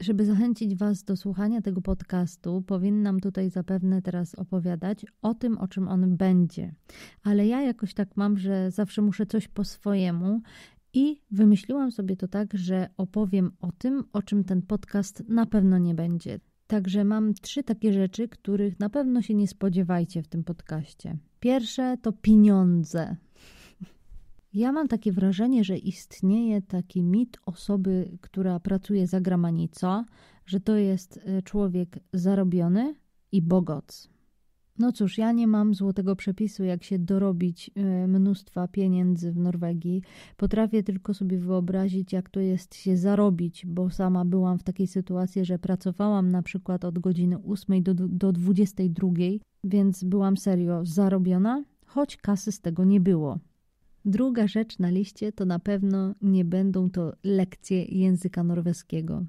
Żeby zachęcić Was do słuchania tego podcastu, powinnam tutaj zapewne teraz opowiadać o tym, o czym on będzie. Ale ja jakoś tak mam, że zawsze muszę coś po swojemu i wymyśliłam sobie to tak, że opowiem o tym, o czym ten podcast na pewno nie będzie. Także mam trzy takie rzeczy, których na pewno się nie spodziewajcie w tym podcaście. Pierwsze to pieniądze. Ja mam takie wrażenie, że istnieje taki mit osoby, która pracuje za granicą, że to jest e, człowiek zarobiony i bogoc. No cóż, ja nie mam złotego przepisu, jak się dorobić e, mnóstwa pieniędzy w Norwegii. Potrafię tylko sobie wyobrazić, jak to jest się zarobić, bo sama byłam w takiej sytuacji, że pracowałam na przykład od godziny 8 do, do 22, więc byłam serio zarobiona, choć kasy z tego nie było. Druga rzecz na liście to na pewno nie będą to lekcje języka norweskiego.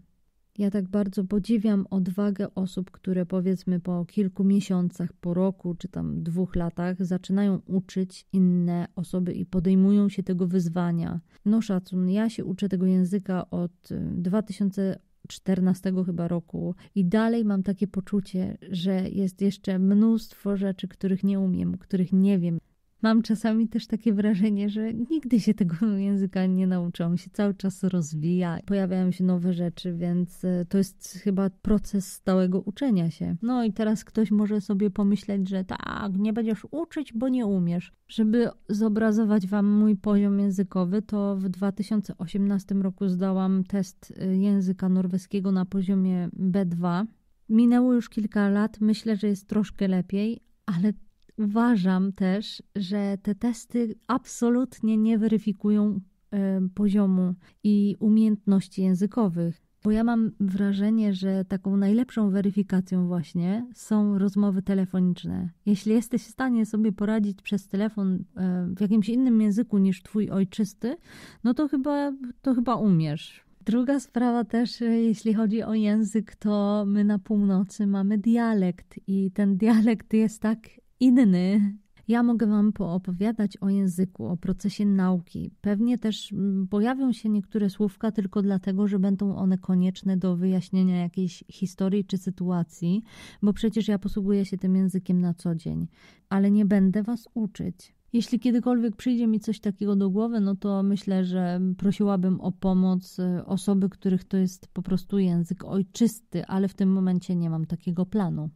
Ja tak bardzo podziwiam odwagę osób, które powiedzmy po kilku miesiącach, po roku czy tam dwóch latach zaczynają uczyć inne osoby i podejmują się tego wyzwania. No szacun, ja się uczę tego języka od 2014 y, chyba roku i dalej mam takie poczucie, że jest jeszcze mnóstwo rzeczy, których nie umiem, których nie wiem. Mam czasami też takie wrażenie, że nigdy się tego języka nie nauczyłam, się cały czas rozwija, pojawiają się nowe rzeczy, więc e, to jest chyba proces stałego uczenia się. No i teraz ktoś może sobie pomyśleć, że tak, nie będziesz uczyć, bo nie umiesz. Żeby zobrazować Wam mój poziom językowy, to w 2018 roku zdałam test e, języka norweskiego na poziomie B2. Minęło już kilka lat, myślę, że jest troszkę lepiej, ale uważam też, że te testy absolutnie nie weryfikują e, poziomu i umiejętności językowych. Bo ja mam wrażenie, że taką najlepszą weryfikacją właśnie są rozmowy telefoniczne. Jeśli jesteś w stanie sobie poradzić przez telefon e, w jakimś innym języku niż twój ojczysty, no to chyba, to chyba umiesz. Druga sprawa też, e, jeśli chodzi o język, to my na północy mamy dialekt i ten dialekt jest tak inny. Ja mogę Wam poopowiadać o języku, o procesie nauki. Pewnie też mm, pojawią się niektóre słówka tylko dlatego, że będą one konieczne do wyjaśnienia jakiejś historii czy sytuacji, bo przecież ja posługuję się tym językiem na co dzień, ale nie będę Was uczyć. Jeśli kiedykolwiek przyjdzie mi coś takiego do głowy, no to myślę, że prosiłabym o pomoc y, osoby, których to jest po prostu język ojczysty, ale w tym momencie nie mam takiego planu.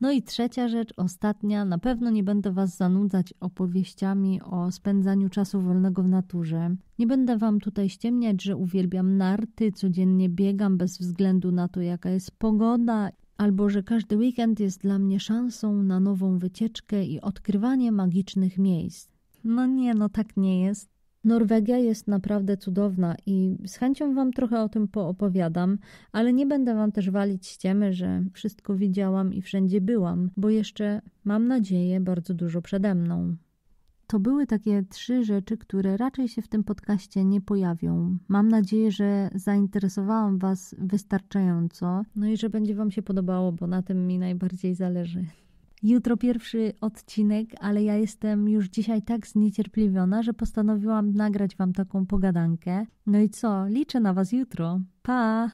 No i trzecia rzecz, ostatnia, na pewno nie będę Was zanudzać opowieściami o spędzaniu czasu wolnego w naturze. Nie będę Wam tutaj ściemniać, że uwielbiam narty, codziennie biegam bez względu na to, jaka jest pogoda, albo że każdy weekend jest dla mnie szansą na nową wycieczkę i odkrywanie magicznych miejsc. No nie, no tak nie jest. Norwegia jest naprawdę cudowna i z chęcią Wam trochę o tym poopowiadam, ale nie będę Wam też walić ściemy, że wszystko widziałam i wszędzie byłam, bo jeszcze mam nadzieję bardzo dużo przede mną. To były takie trzy rzeczy, które raczej się w tym podcaście nie pojawią. Mam nadzieję, że zainteresowałam Was wystarczająco. No i że będzie Wam się podobało, bo na tym mi najbardziej zależy. Jutro pierwszy odcinek, ale ja jestem już dzisiaj tak zniecierpliwiona, że postanowiłam nagrać wam taką pogadankę. No i co? Liczę na was jutro. Pa!